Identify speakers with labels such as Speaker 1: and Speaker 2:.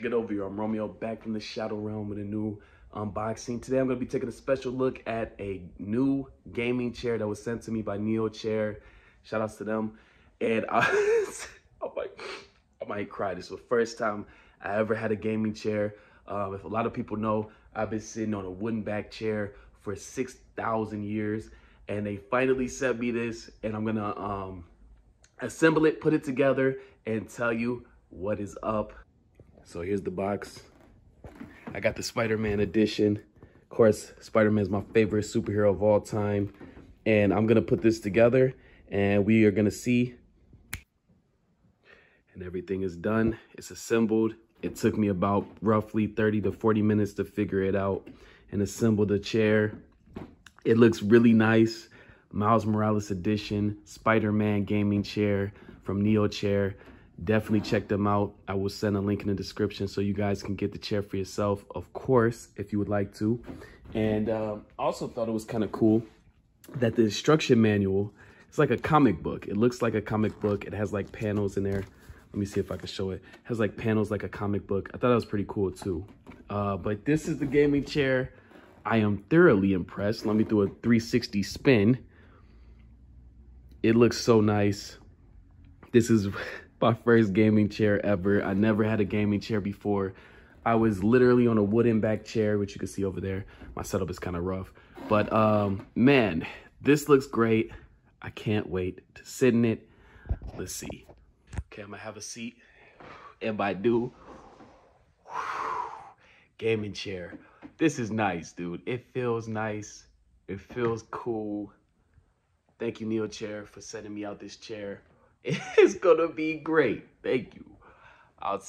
Speaker 1: Get over here. I'm Romeo back from the Shadow Realm with a new unboxing. Um, Today I'm going to be taking a special look at a new gaming chair that was sent to me by Neo Chair. Shout outs to them. And I, I, might, I might cry. This was the first time I ever had a gaming chair. Um, if a lot of people know, I've been sitting on a wooden back chair for 6,000 years. And they finally sent me this. And I'm going to um, assemble it, put it together, and tell you what is up. So here's the box. I got the Spider-Man edition. Of course, Spider-Man is my favorite superhero of all time. And I'm going to put this together and we are going to see. And everything is done. It's assembled. It took me about roughly 30 to 40 minutes to figure it out and assemble the chair. It looks really nice. Miles Morales edition, Spider-Man gaming chair from Neo Chair definitely check them out. I will send a link in the description so you guys can get the chair for yourself, of course, if you would like to. And um, also thought it was kind of cool that the instruction manual, it's like a comic book. It looks like a comic book. It has like panels in there. Let me see if I can show it. it has like panels like a comic book. I thought that was pretty cool too. Uh, but this is the gaming chair. I am thoroughly impressed. Let me do a 360 spin. It looks so nice. This is my first gaming chair ever. I never had a gaming chair before. I was literally on a wooden back chair, which you can see over there. My setup is kind of rough, but um, man, this looks great. I can't wait to sit in it. Let's see. Okay, I'm gonna have a seat. And by do, gaming chair. This is nice, dude. It feels nice. It feels cool. Thank you, Neil Chair, for sending me out this chair. It's gonna be great. Thank you. I'll